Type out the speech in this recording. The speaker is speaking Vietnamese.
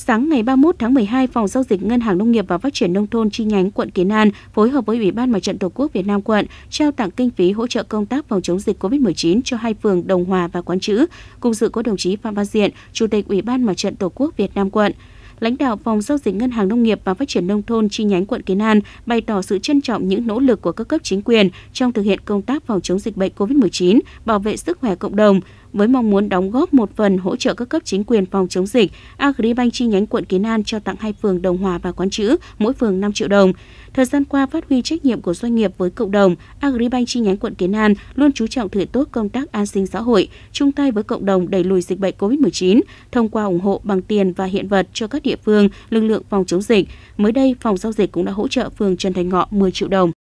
Sáng ngày 31 tháng 12, Phòng giao dịch Ngân hàng Nông nghiệp và Phát triển Nông thôn chi nhánh quận Kiến An phối hợp với Ủy ban Mặt trận Tổ quốc Việt Nam quận trao tặng kinh phí hỗ trợ công tác phòng chống dịch COVID-19 cho hai phường Đồng Hòa và Quán Chữ. Cùng dự có đồng chí Phạm Văn Diện, Chủ tịch Ủy ban Mặt trận Tổ quốc Việt Nam quận lãnh đạo phòng giao dịch Ngân hàng Nông nghiệp và Phát triển Nông thôn chi nhánh quận Kiến An bày tỏ sự trân trọng những nỗ lực của các cấp chính quyền trong thực hiện công tác phòng chống dịch bệnh COVID-19, bảo vệ sức khỏe cộng đồng với mong muốn đóng góp một phần hỗ trợ các cấp chính quyền phòng chống dịch. Agribank chi nhánh quận Kiến An cho tặng hai phường Đồng Hòa và Quán Chữ, mỗi phường 5 triệu đồng. Thời gian qua phát huy trách nhiệm của doanh nghiệp với cộng đồng, Agribank chi nhánh quận Kiến An luôn chú trọng thực hiện tốt công tác an sinh xã hội, chung tay với cộng đồng đẩy lùi dịch bệnh COVID-19 thông qua ủng hộ bằng tiền và hiện vật cho các địa phương, lực lượng phòng chống dịch. Mới đây, phòng giao dịch cũng đã hỗ trợ phường Trần Thành Ngọ 10 triệu đồng.